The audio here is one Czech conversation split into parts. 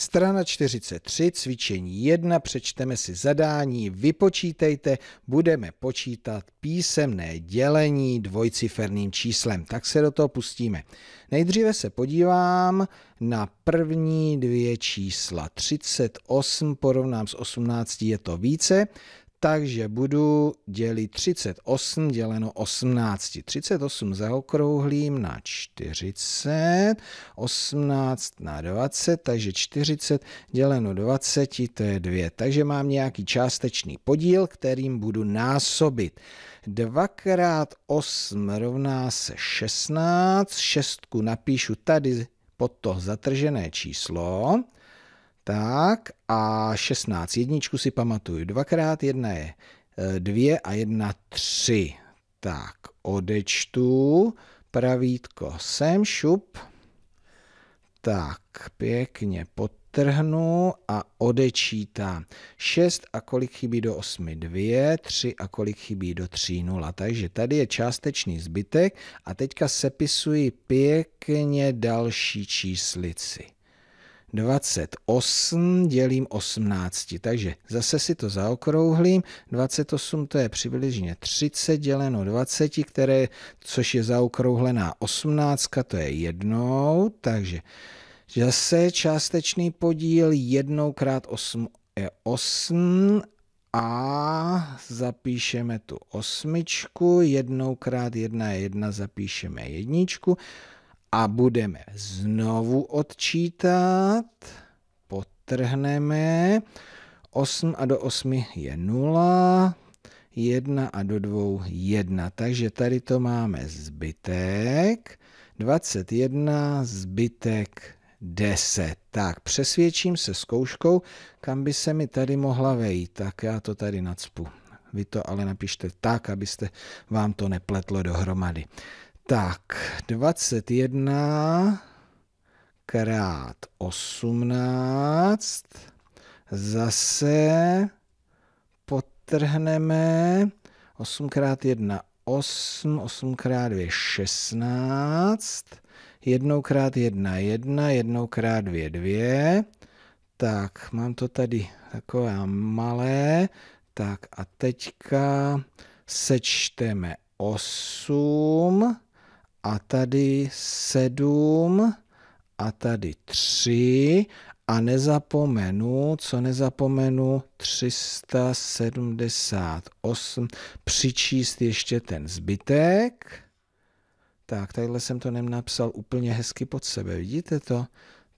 Strana 43, cvičení 1, přečteme si zadání, vypočítejte, budeme počítat písemné dělení dvojciferným číslem. Tak se do toho pustíme. Nejdříve se podívám na první dvě čísla. 38 porovnám s 18, je to více takže budu dělit 38 děleno 18. 38 zaokrouhlím na 40, 18 na 20, takže 40 děleno 20, to je 2. Takže mám nějaký částečný podíl, kterým budu násobit. 2 x 8 rovná se 16, šestku napíšu tady pod to zatržené číslo, tak a 16. Jedničku si pamatuju dvakrát, jedna je e, dvě a jedna tři. Tak, odečtu pravítko sem, šup. Tak, pěkně potrhnu a odečítám. 6 a kolik chybí do 8? 2, 3 a kolik chybí do 3? 0. Takže tady je částečný zbytek a teďka sepisuji pěkně další číslici. 28 dělím 18, takže zase si to zaokrouhlím, 28 to je přibližně 30 děleno 20, které, což je zaokrouhlená 18, to je jednou, takže zase částečný podíl jednou krát 8 je 8 a zapíšeme tu osmičku, jednou krát jedna je jedna, zapíšeme jedničku, a budeme znovu odčítat, potrhneme, 8 a do 8 je 0, 1 a do 2 1, takže tady to máme zbytek, 21, zbytek 10. Tak, přesvědčím se zkouškou, kam by se mi tady mohla vejít, tak já to tady nacpu. Vy to ale napište tak, abyste vám to nepletlo dohromady. Tak, 21 krát 18. Zase potrhneme 8 krát 1 8, 8 krát 2 16, 1 krát 1 1, 1 krát 2 2. Tak, mám to tady takové malé. Tak a teďka sečteme 8 a tady 7 a tady 3 a nezapomenu, co nezapomenu, 378, přičíst ještě ten zbytek. Tak, takhle jsem to nenapsal úplně hezky pod sebe, vidíte to?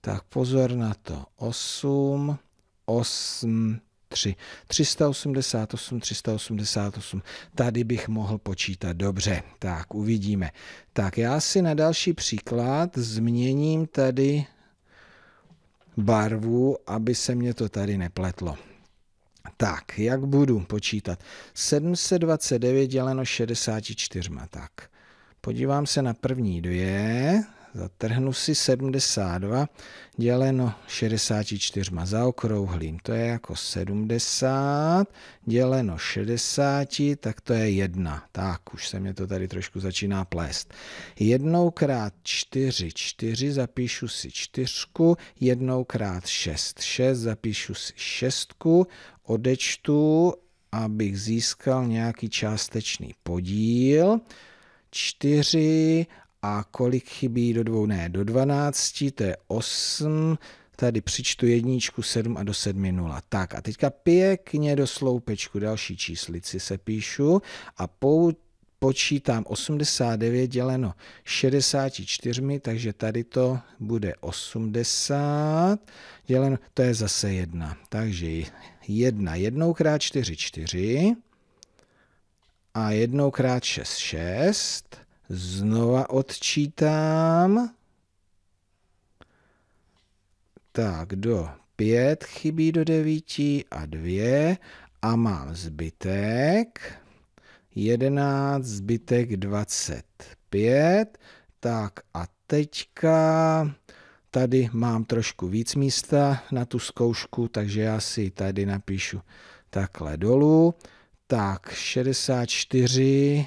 Tak pozor na to, 8, 8, 3. 388, 388. Tady bych mohl počítat dobře. Tak, uvidíme. Tak já si na další příklad změním tady barvu, aby se mě to tady nepletlo. Tak, jak budu počítat? 729 děleno 64. Tak, podívám se na první dvě. Zatrhnu si 72 děleno 64 zaokrouhlím. To je jako 70 děleno 60, tak to je 1. Tak, už se mě to tady trošku začíná plést. Jednou krát 4, 4, zapíšu si 4, jednou krát 6, 6, zapíšu si 6, odečtu, abych získal nějaký částečný podíl, 4 a kolik chybí do dvou? Ne, do 12, to je 8, tady přičtu jedničku 7 a do 7 je 0. Tak a teďka pěkně do sloupečku další číslici se píšu a pou, počítám 89 děleno 64, takže tady to bude 80 děleno, to je zase 1. Takže 1 jednou krát 4, 4 a jednou krát 6, 6 Znova odčítám. Tak, do pět chybí do devíti a dvě a mám zbytek. jedenáct zbytek dvacet pět. Tak a teďka tady mám trošku víc místa na tu zkoušku, takže já si tady napíšu takhle dolů. Tak 64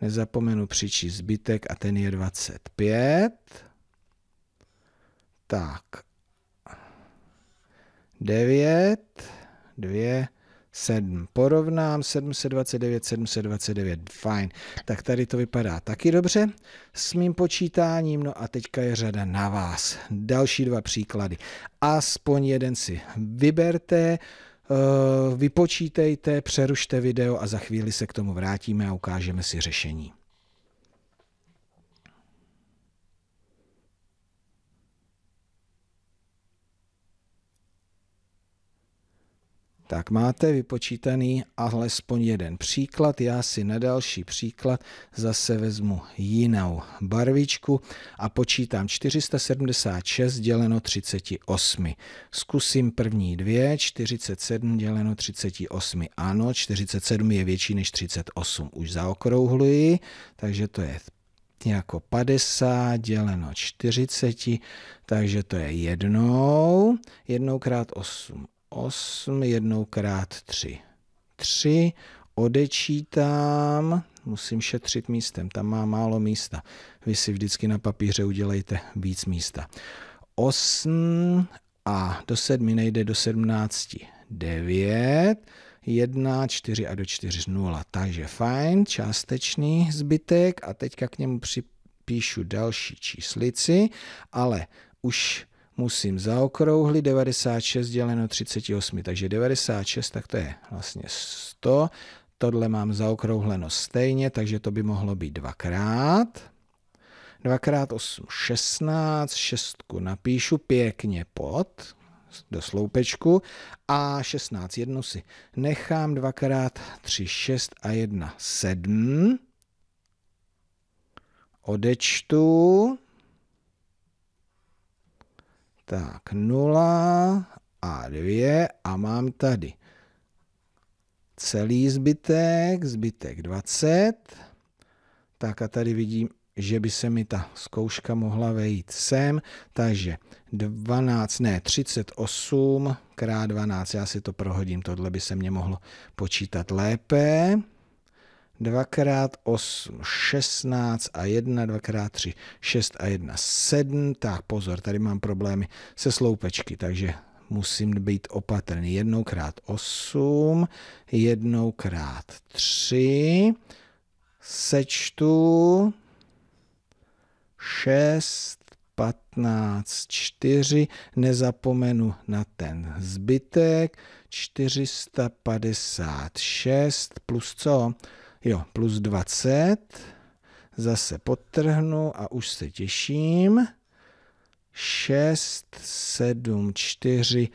nezapomenu přičíst zbytek a ten je 25. Tak. 9, 2, 7. Porovnám 729, 729, fajn. Tak tady to vypadá taky dobře s mým počítáním. No a teďka je řada na vás. Další dva příklady. Aspoň jeden si vyberte. Eh, vypočítejte, přerušte video a za chvíli se k tomu vrátíme a ukážeme si řešení. Tak máte vypočítaný alespoň jeden příklad. Já si na další příklad zase vezmu jinou barvičku a počítám 476 děleno 38. Zkusím první dvě, 47 děleno 38. Ano, 47 je větší než 38. Už zaokrouhluji, takže to je jako 50 děleno 40, takže to je jednou, jednou krát 8 8 jednou krát 3. 3 odečítám, musím šetřit místem, tam má málo místa. Vy si vždycky na papíře udělejte víc místa. 8 a do 7 nejde do 17. 9, 1, 4 a do 4 0. Takže fajn, částečný zbytek a teďka k němu připíšu další číslici, ale už musím zaokrouhlit 96 děleno 38, takže 96, tak to je vlastně 100. Tohle mám zaokrouhleno stejně, takže to by mohlo být dvakrát. 2 x 8, 16, 6 napíšu pěkně pod, do sloupečku a 16 jednu si nechám, 2 x 3, 6 a 1, 7. Odečtu tak 0 a 2 a mám tady celý zbytek, zbytek 20. Tak a tady vidím, že by se mi ta zkouška mohla vejít sem, takže 12, ne, 38 krát 12, já si to prohodím, tohle by se mě mohlo počítat lépe dvakrát 8, 16 a 1, dvakrát 3, 6 a 1, 7. Tak pozor, tady mám problémy se sloupečky, takže musím být opatrný. Jednou krát 8, jednou krát 3, sečtu 6, 15, 4, nezapomenu na ten zbytek, 456 plus co? Jo, plus 20. Zase potrhnu a už se těším. 6, 7, 4,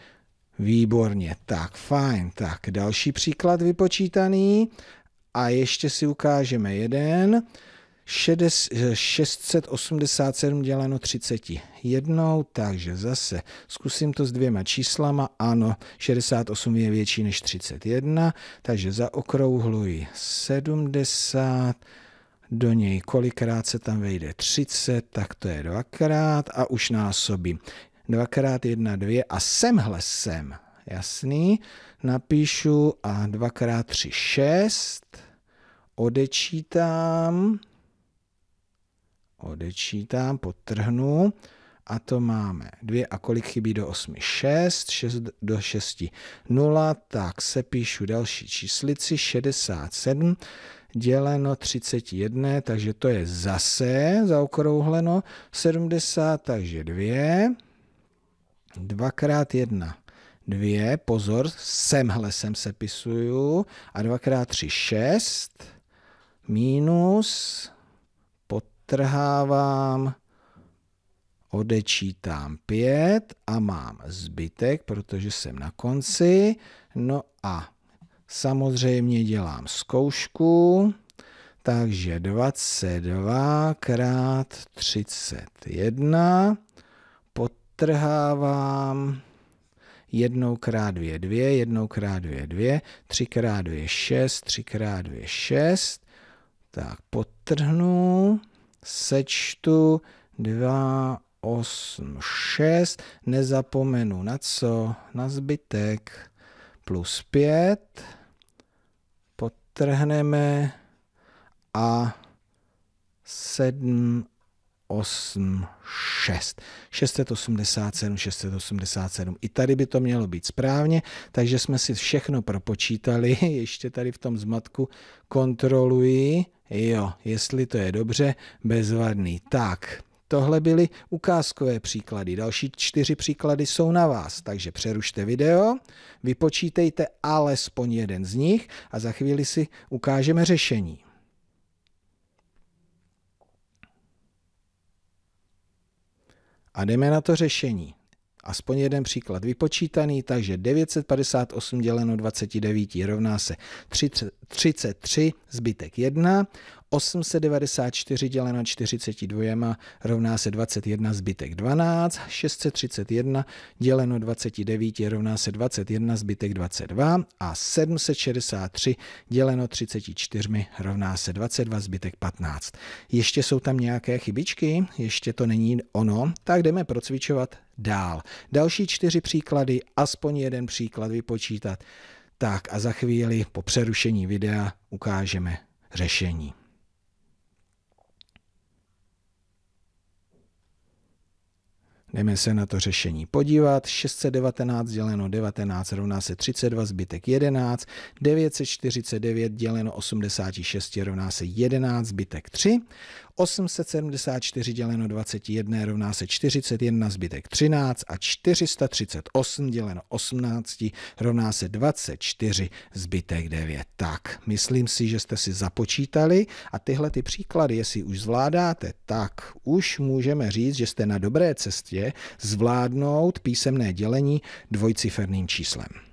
výborně. Tak, fajn. Tak, další příklad vypočítaný. A ještě si ukážeme jeden. 687 eh, děleno jednou, takže zase zkusím to s dvěma číslama, ano, 68 je větší než 31, takže zaokrouhluji 70, do něj kolikrát se tam vejde 30, tak to je dvakrát a už násobím. Dvakrát jedna, dvě a semhle sem, jasný, napíšu a dvakrát tři, šest, odečítám, odečítám, potrhnu a to máme dvě a kolik chybí do 8? 6, 6 do 6 0, tak se píšu další číslici 67 děleno 31, takže to je zase zaokrouhleno 70, takže 2, 2 jedna 1 2, pozor, semhle sem sepisuju a 2 tři 3 6 minus vytrhávám, odečítám 5 a mám zbytek, protože jsem na konci. No a samozřejmě dělám zkoušku, takže 22 krát 31 podtrhávám jednou krát dvě, dvě, jednou krát dvě, dvě, třikrát dvě, šest, třikrát dvě, šest. Tak, potrhnu, sečtu 2, 8, 6, nezapomenu na co, na zbytek, plus 5, potrhneme a 7 8, 6. 687, 687. I tady by to mělo být správně, takže jsme si všechno propočítali. Ještě tady v tom zmatku kontroluji. Jo, jestli to je dobře, bezvadný. Tak, Tohle byly ukázkové příklady. Další čtyři příklady jsou na vás, takže přerušte video, vypočítejte alespoň jeden z nich a za chvíli si ukážeme řešení. A jdeme na to řešení. Aspoň jeden příklad vypočítaný, takže 958 děleno 29 rovná se 33 zbytek 1. 894 děleno 42 rovná se 21 zbytek 12, 631 děleno 29 rovná se 21 zbytek 22 a 763 děleno 34 rovná se 22 zbytek 15. Ještě jsou tam nějaké chybičky, ještě to není ono, tak jdeme procvičovat dál. Další čtyři příklady, aspoň jeden příklad vypočítat. Tak a za chvíli po přerušení videa ukážeme řešení. Jdeme se na to řešení podívat. 619 děleno 19 rovná se 32, zbytek 11. 949 děleno 86 rovná se 11, zbytek 3. 874 děleno 21 rovná se 41, zbytek 13. A 438 děleno 18 rovná se 24, zbytek 9. Tak, myslím si, že jste si započítali a tyhle ty příklady, jestli už zvládáte, tak už můžeme říct, že jste na dobré cestě případě zvládnout písemné dělení dvojciferným číslem.